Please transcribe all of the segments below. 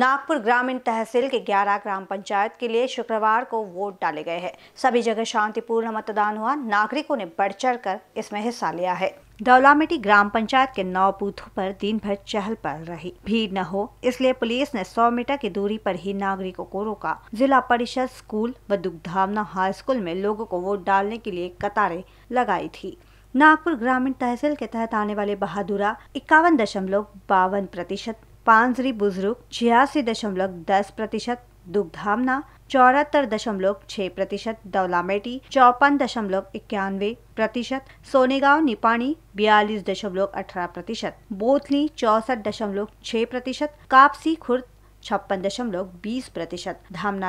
नागपुर ग्रामीण तहसील के 11 ग्राम पंचायत के लिए शुक्रवार को वोट डाले गए हैं सभी जगह शांतिपूर्ण मतदान हुआ नागरिकों ने बढ़ चढ़ कर इसमें हिस्सा लिया है दौलामेटी ग्राम पंचायत के नौ बूथों पर दिन भर चहल पहल रही भीड़ न हो इसलिए पुलिस ने 100 मीटर की दूरी पर ही नागरिकों को रोका जिला परिषद स्कूल व दुग्धामना हाई स्कूल में लोगों को वोट डालने के लिए कतारें लगाई थी नागपुर ग्रामीण तहसील के तहत आने वाले बहादुरा इक्यावन दशमलव बावन प्रतिशत पांजरी बुजुर्ग छियासी दशमलव दस प्रतिशत दुग्धामना चौहत्तर दशमलव छः प्रतिशत दौलामेटी चौपन दशमलव इक्यानवे प्रतिशत सोनेगांव निपाणी बयालीस दशमलव अठारह प्रतिशत बोथली चौसठ दशमलव छः प्रतिशत कापसी खुर्द छप्पन दशमलव बीस प्रतिशत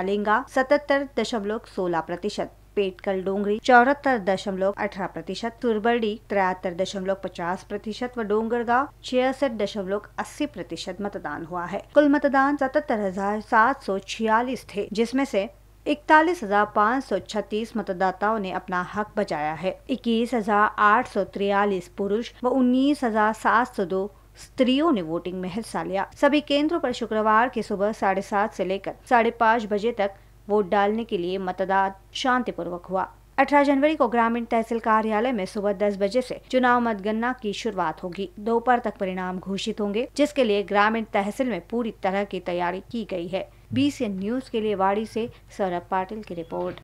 लिंगा सतहत्तर दशमलव सोलह प्रतिशत पेटकल डोंगरी चौहत्तर दशमलव अठारह प्रतिशत तुरबड़ी तिरहत्तर दशमलव पचास प्रतिशत व डोंगरगांव छियासठ दशमलव अस्सी प्रतिशत मतदान हुआ है कुल मतदान सतहत्तर हजार सात सौ छियालीस थे जिसमें से इकतालीस हजार पाँच सौ छत्तीस मतदाताओं ने अपना हक बचाया है इक्कीस हजार आठ सौ तिरयालीस पुरुष व उन्नीस हजार सात सौ दो स्त्रियों ने वोटिंग में हिस्सा लिया सभी केंद्रों पर शुक्रवार की सुबह साढ़े सात से लेकर साढ़े पाँच बजे तक वोट डालने के लिए मतदान शांतिपूर्वक हुआ 18 जनवरी को ग्रामीण तहसील कार्यालय में सुबह 10 बजे से चुनाव मतगणना की शुरुआत होगी दोपहर तक परिणाम घोषित होंगे जिसके लिए ग्रामीण तहसील में पूरी तरह की तैयारी की गई है बी न्यूज के लिए वाड़ी से सौरभ पाटिल की रिपोर्ट